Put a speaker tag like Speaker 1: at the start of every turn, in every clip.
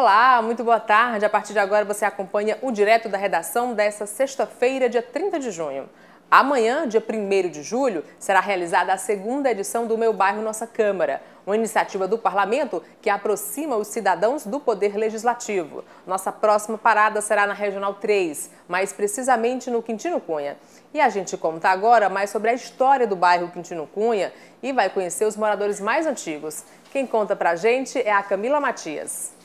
Speaker 1: Olá, muito boa tarde. A partir de agora você acompanha o direto da redação dessa sexta-feira, dia 30 de junho. Amanhã, dia 1 de julho, será realizada a segunda edição do Meu Bairro Nossa Câmara, uma iniciativa do parlamento que aproxima os cidadãos do poder legislativo. Nossa próxima parada será na Regional 3, mais precisamente no Quintino Cunha. E a gente conta agora mais sobre a história do bairro Quintino Cunha e vai conhecer os moradores mais antigos. Quem conta pra gente é a Camila Matias.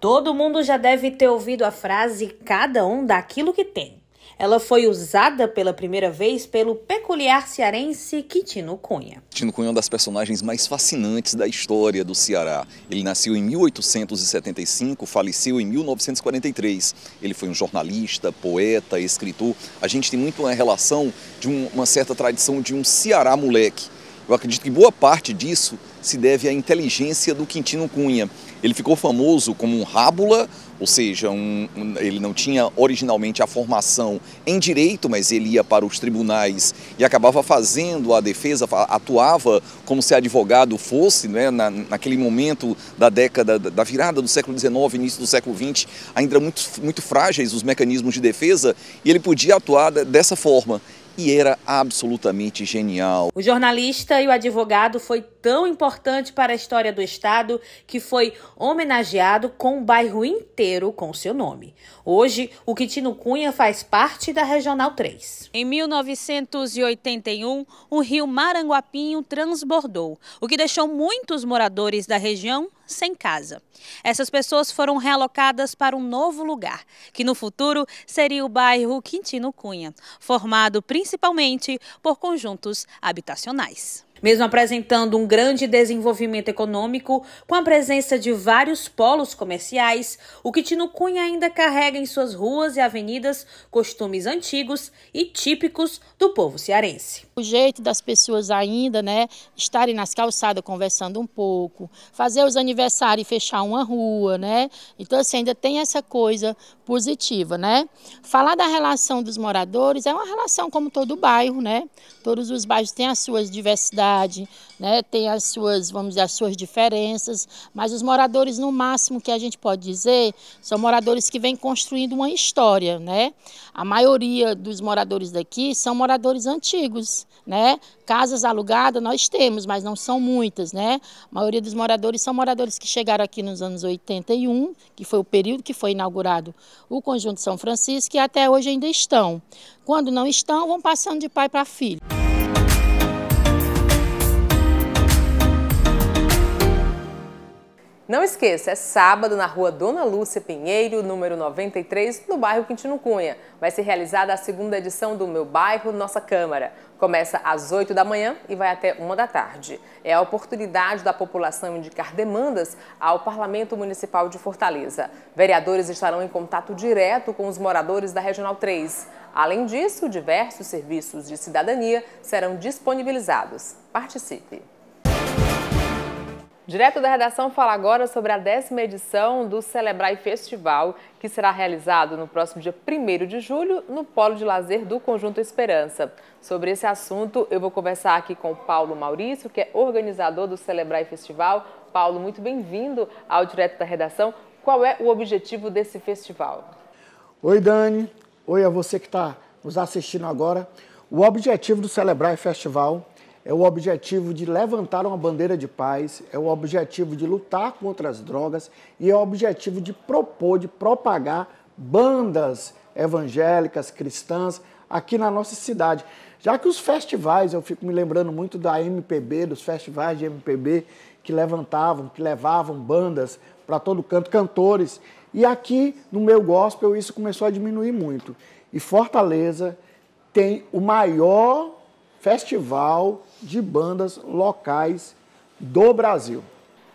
Speaker 2: Todo mundo já deve ter ouvido a frase cada um daquilo que tem. Ela foi usada pela primeira vez pelo peculiar cearense Quintino Cunha.
Speaker 3: Quintino Cunha é um das personagens mais fascinantes da história do Ceará. Ele nasceu em 1875, faleceu em 1943. Ele foi um jornalista, poeta, escritor. A gente tem muito uma relação de uma certa tradição de um Ceará moleque. Eu acredito que boa parte disso se deve à inteligência do Quintino Cunha. Ele ficou famoso como um rábula, ou seja, um, um, ele não tinha originalmente a formação em direito, mas ele ia para os tribunais e acabava fazendo a defesa, atuava como se advogado fosse, né, na, naquele momento da década, da virada do século XIX, início do século XX, ainda muito, muito frágeis os mecanismos de defesa, e ele podia atuar dessa forma e era absolutamente genial. O
Speaker 2: jornalista e o advogado foi tão importante para a história do Estado que foi homenageado com um bairro inteiro com seu nome. Hoje, o Quitino Cunha faz parte da Regional 3. Em 1981, o rio Maranguapinho transbordou, o que deixou muitos moradores da região sem casa. Essas pessoas foram realocadas para um novo lugar, que no futuro seria o bairro Quintino Cunha, formado principalmente por conjuntos habitacionais. Mesmo apresentando um grande desenvolvimento econômico, com a presença de vários polos comerciais, o Quitino Cunha ainda carrega em suas ruas e avenidas costumes antigos e típicos do povo cearense. O jeito das pessoas ainda, né, estarem nas calçadas conversando um pouco, fazer os aniversários e fechar uma rua, né? Então assim, ainda tem essa coisa positiva, né? Falar da relação dos moradores é uma relação como todo bairro, né? Todos os bairros têm as suas diversidades cidade, né, tem as suas, vamos dizer, as suas diferenças, mas os moradores, no máximo que a gente pode dizer, são moradores que vêm construindo uma história, né? A maioria dos moradores daqui são moradores antigos, né? Casas alugadas nós temos, mas não são muitas, né? A maioria dos moradores são moradores que chegaram aqui nos anos 81, que foi o período que foi inaugurado o Conjunto São Francisco, e até hoje ainda estão. Quando não estão, vão passando de pai para filho. Não esqueça, é sábado na
Speaker 1: rua Dona Lúcia Pinheiro, número 93, no bairro Quintino Cunha. Vai ser realizada a segunda edição do Meu Bairro, Nossa Câmara. Começa às 8 da manhã e vai até 1 da tarde. É a oportunidade da população indicar demandas ao Parlamento Municipal de Fortaleza. Vereadores estarão em contato direto com os moradores da Regional 3. Além disso, diversos serviços de cidadania serão disponibilizados. Participe! Direto da redação fala agora sobre a décima edição do Celebrai Festival, que será realizado no próximo dia 1 de julho no Polo de Lazer do Conjunto Esperança. Sobre esse assunto, eu vou conversar aqui com o Paulo Maurício, que é organizador do Celebrai Festival. Paulo, muito bem-vindo ao Direto da Redação. Qual é o objetivo desse festival?
Speaker 3: Oi, Dani. Oi a você que está nos assistindo agora. O objetivo do Celebrai Festival é o objetivo de levantar uma bandeira de paz, é o objetivo de lutar contra as drogas e é o objetivo de propor, de propagar bandas evangélicas, cristãs, aqui na nossa cidade. Já que os festivais, eu fico me lembrando muito da MPB, dos festivais de MPB que levantavam, que levavam bandas para todo canto, cantores. E aqui no meu gospel isso começou a diminuir muito. E Fortaleza tem o maior festival de bandas locais do Brasil.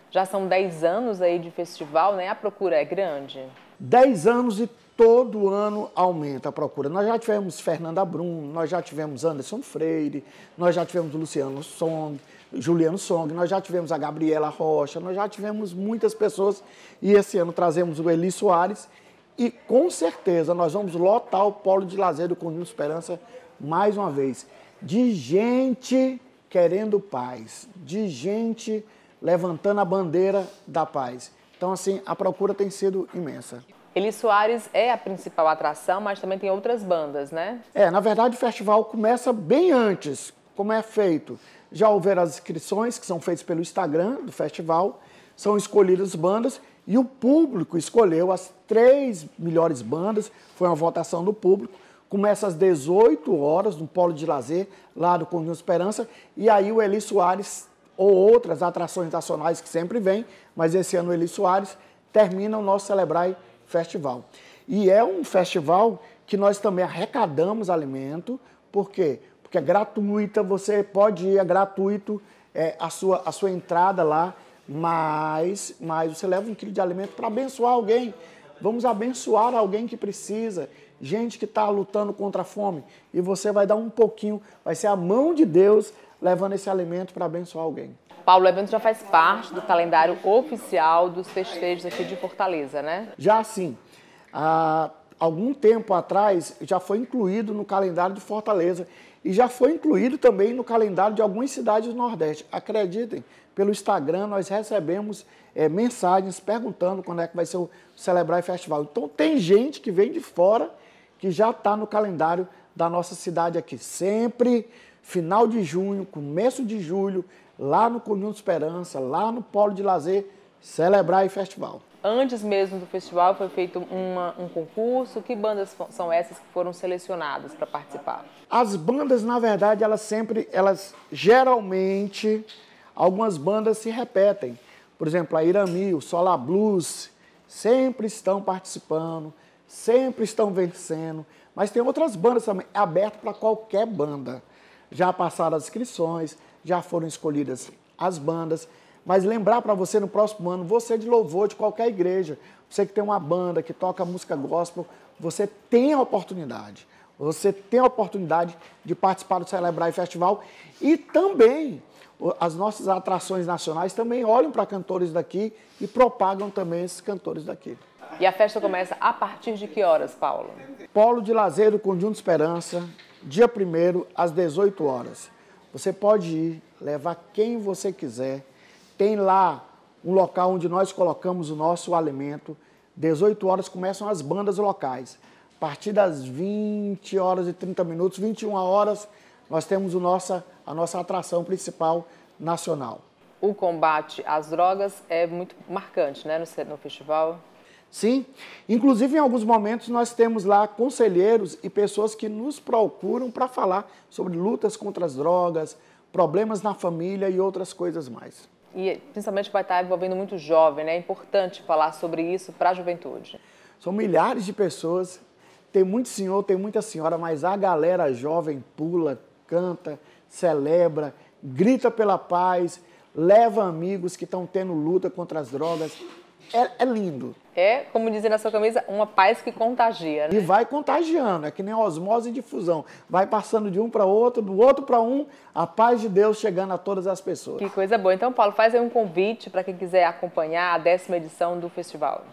Speaker 1: Já são 10 anos aí de festival, né? A procura é grande.
Speaker 3: 10 anos e todo ano aumenta a procura. Nós já tivemos Fernanda Brum, nós já tivemos Anderson Freire, nós já tivemos Luciano Song, Juliano Song, nós já tivemos a Gabriela Rocha, nós já tivemos muitas pessoas e esse ano trazemos o Eli Soares e com certeza nós vamos lotar o polo de lazer do Conjunto Esperança mais uma vez de gente querendo paz, de gente levantando a bandeira da paz. Então, assim, a procura tem sido imensa.
Speaker 1: Eli Soares é a principal atração, mas também tem outras bandas, né?
Speaker 3: É, na verdade o festival começa bem antes, como é feito. Já houveram as inscrições que são feitas pelo Instagram do festival, são escolhidas bandas e o público escolheu as três melhores bandas, foi uma votação do público. Começa às 18 horas no Polo de Lazer, lá do Conjunto Esperança. E aí o Eli Soares, ou outras atrações nacionais que sempre vem, mas esse ano o Eli Soares termina o nosso Celebrai Festival. E é um festival que nós também arrecadamos alimento, por quê? Porque é gratuita, você pode ir, é gratuito é, a, sua, a sua entrada lá, mas, mas você leva um quilo de alimento para abençoar alguém. Vamos abençoar alguém que precisa gente que está lutando contra a fome. E você vai dar um pouquinho, vai ser a mão de Deus levando esse alimento para abençoar alguém.
Speaker 1: Paulo, o evento já faz parte do calendário oficial dos festejos aqui de Fortaleza, né?
Speaker 3: Já sim. Há algum tempo atrás já foi incluído no calendário de Fortaleza e já foi incluído também no calendário de algumas cidades do Nordeste. Acreditem, pelo Instagram nós recebemos é, mensagens perguntando quando é que vai ser o Celebrar Festival. Então tem gente que vem de fora que já está no calendário da nossa cidade aqui. Sempre final de junho, começo de julho, lá no Conjunto Esperança, lá no Polo de Lazer, celebrar o festival.
Speaker 1: Antes mesmo do festival foi feito uma, um concurso. Que bandas são essas que foram selecionadas para
Speaker 3: participar? As bandas, na verdade, elas sempre, elas geralmente, algumas bandas se repetem. Por exemplo, a Irami, o Solar Blues, sempre estão participando sempre estão vencendo. Mas tem outras bandas também, é aberto para qualquer banda. Já passaram as inscrições, já foram escolhidas as bandas. Mas lembrar para você no próximo ano, você é de louvor de qualquer igreja, você que tem uma banda que toca música gospel, você tem a oportunidade. Você tem a oportunidade de participar do Celebrar e Festival. E também as nossas atrações nacionais também olham para cantores daqui e propagam também esses cantores daqui.
Speaker 1: E a festa começa a partir de que horas, Paulo?
Speaker 3: Polo de Lazer do Conjunto Esperança, dia 1 às 18 horas. Você pode ir, levar quem você quiser. Tem lá um local onde nós colocamos o nosso alimento. 18 horas começam as bandas locais. A partir das 20 horas e 30 minutos, 21 horas, nós temos o nossa, a nossa atração principal nacional.
Speaker 1: O combate às drogas é muito marcante né, no, no festival.
Speaker 3: Sim, inclusive em alguns momentos nós temos lá conselheiros e pessoas que nos procuram para falar sobre lutas contra as drogas, problemas na família e outras coisas mais.
Speaker 1: E principalmente vai estar envolvendo muito jovem, né? É importante falar sobre isso para
Speaker 3: a juventude. São milhares de pessoas, tem muito senhor, tem muita senhora, mas a galera jovem pula, canta, celebra, grita pela paz, leva amigos que estão tendo luta contra as drogas, é, é lindo.
Speaker 1: É, como dizem na sua camisa, uma paz que contagia. Né? E vai
Speaker 3: contagiando, é que nem osmose e difusão. Vai passando de um para outro, do outro para um, a paz de Deus chegando a todas as pessoas. Que
Speaker 1: coisa boa. Então, Paulo, faz aí um convite para quem quiser acompanhar a décima edição do festival.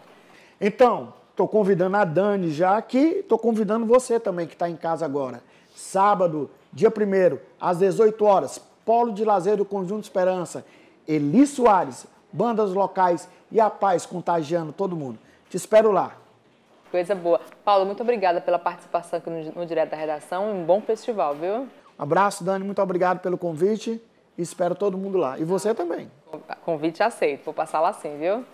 Speaker 3: Então, estou convidando a Dani já aqui, estou convidando você também que está em casa agora. Sábado, dia 1 às 18 horas, Polo de Lazer do Conjunto Esperança. Eli Soares, bandas locais e a paz contagiando todo mundo. Te espero lá.
Speaker 1: Coisa boa. Paulo, muito obrigada pela participação aqui no, Direto da Redação.
Speaker 3: Um bom festival, viu? Abraço, Dani. Muito obrigado pelo convite. Espero todo mundo lá. E você também.
Speaker 1: Convite aceito. Vou passar lá sim, viu?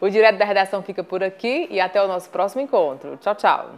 Speaker 1: O Direto da Redação fica por aqui e até o nosso próximo encontro. Tchau, tchau.